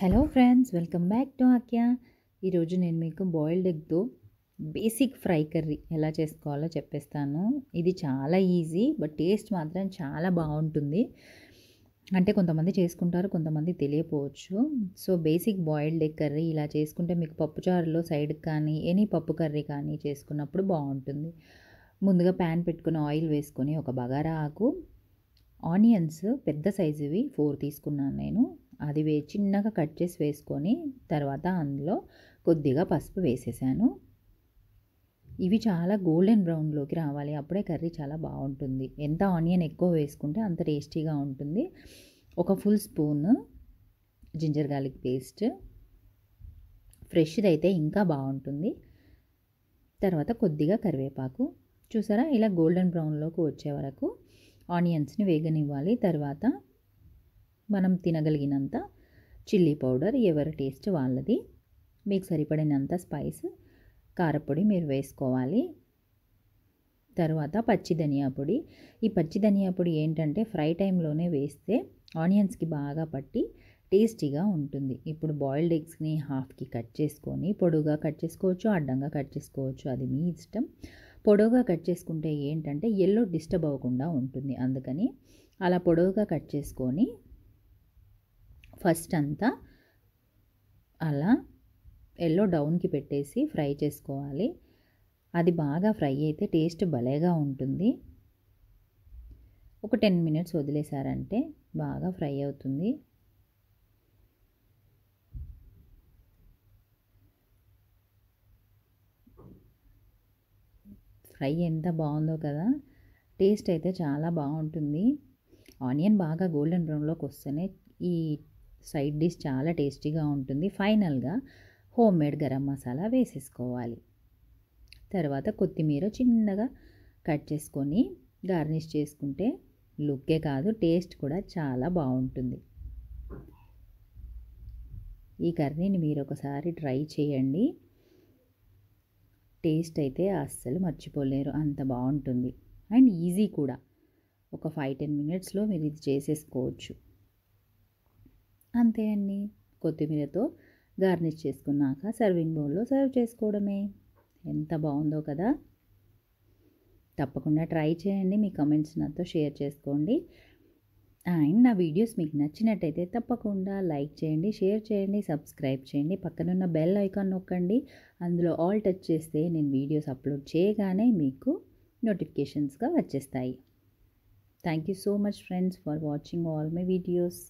hello friends welcome back to ఆక్యా ఈరోజు నేను మీకు బాయిల్డ్ ఎగ్తో బేసిక్ ఫ్రై కర్రీ ఎలా చేసుకోవాలో చెప్పేస్తాను ఇది చాలా ఈజీ బట్ టేస్ట్ మాత్రం చాలా బాగుంటుంది అంటే కొంతమంది చేసుకుంటారు కొంతమంది తెలియపోవచ్చు so basic boiled egg curry ఇలా చేసుకుంటే మీకు పప్పుచారులో సైడ్ కానీ ఎనీ పప్పు కర్రీ కానీ చేసుకున్నప్పుడు బాగుంటుంది ముందుగా ప్యాన్ పెట్టుకుని ఆయిల్ వేసుకొని ఒక బగారా ఆకు ఆనియన్స్ పెద్ద సైజువి ఫోర్ తీసుకున్నాను నేను అది వే చిన్నగా కట్ చేసి వేసుకొని తర్వాత అందులో కొద్దిగా పసుపు వేసేసాను ఇవి చాలా గోల్డెన్ బ్రౌన్లోకి రావాలి అప్పుడే కర్రీ చాలా బాగుంటుంది ఎంత ఆనియన్ ఎక్కువ వేసుకుంటే అంత టేస్టీగా ఉంటుంది ఒక full spoon ginger garlic paste ఫ్రెష్ది అయితే ఇంకా బాగుంటుంది తర్వాత కొద్దిగా కరివేపాకు చూసారా ఇలా గోల్డెన్ బ్రౌన్లోకి వచ్చే వరకు ఆనియన్స్ని వేగనివ్వాలి తర్వాత మనం తినగలిగినంత చిల్లీ పౌడర్ ఎవరి టేస్ట్ వాళ్ళది మీకు సరిపడినంత స్పైస్ కారపొడి మీరు వేసుకోవాలి తర్వాత పచ్చి ధనియా పొడి ఈ పచ్చి ధనియా పొడి ఏంటంటే ఫ్రై టైంలోనే వేస్తే ఆనియన్స్కి బాగా పట్టి టేస్టీగా ఉంటుంది ఇప్పుడు బాయిల్డ్ ఎగ్స్ని హాఫ్కి కట్ చేసుకొని పొడుగా కట్ చేసుకోవచ్చు అడ్డంగా కట్ చేసుకోవచ్చు అది మీ ఇష్టం పొడవుగా కట్ చేసుకుంటే ఏంటంటే ఎల్లో డిస్టర్బ్ అవ్వకుండా ఉంటుంది అందుకని అలా పొడవుగా కట్ చేసుకొని ఫస్ట్ అంతా అలా ఎల్లో డౌన్కి పెట్టేసి ఫ్రై చేసుకోవాలి అది బాగా ఫ్రై అయితే టేస్ట్ భలేగా ఉంటుంది ఒక టెన్ మినిట్స్ వదిలేసారంటే బాగా ఫ్రై అవుతుంది ఫ్రై ఎంత బాగుందో కదా టేస్ట్ అయితే చాలా బాగుంటుంది ఆనియన్ బాగా గోల్డెన్ బ్రౌన్లోకి వస్తేనే ఈ సైడ్ డిష్ చాలా టేస్టీగా ఉంటుంది ఫైనల్గా హోమ్ మేడ్ గరం మసాలా వేసేసుకోవాలి తర్వాత కొత్తిమీర చిన్నగా కట్ చేసుకొని గార్నిష్ చేసుకుంటే లుక్కే కాదు టేస్ట్ కూడా చాలా బాగుంటుంది ఈ కర్రీని మీరు ఒకసారి ట్రై చేయండి టేస్ట్ అయితే అస్సలు మర్చిపోలేరు అంత బాగుంటుంది అండ్ ఈజీ కూడా ఒక ఫైవ్ టెన్ మినిట్స్లో మీరు ఇది చేసేసుకోవచ్చు అంతే అండి కొత్తిమీరతో గార్నిష్ చేసుకున్నాక సర్వింగ్ బౌల్లో సర్వ్ చేసుకోవడమే ఎంత బాగుందో కదా తప్పకుండా ట్రై చేయండి మీ కమెంట్స్ నాతో షేర్ చేసుకోండి అండ్ నా వీడియోస్ మీకు నచ్చినట్టయితే తప్పకుండా లైక్ చేయండి షేర్ చేయండి సబ్స్క్రైబ్ చేయండి పక్కనున్న బెల్ ఐకాన్ నొక్కండి అందులో ఆల్ టచ్ చేస్తే నేను వీడియోస్ అప్లోడ్ చేయగానే మీకు నోటిఫికేషన్స్గా వచ్చేస్తాయి thank you so much friends for watching all my videos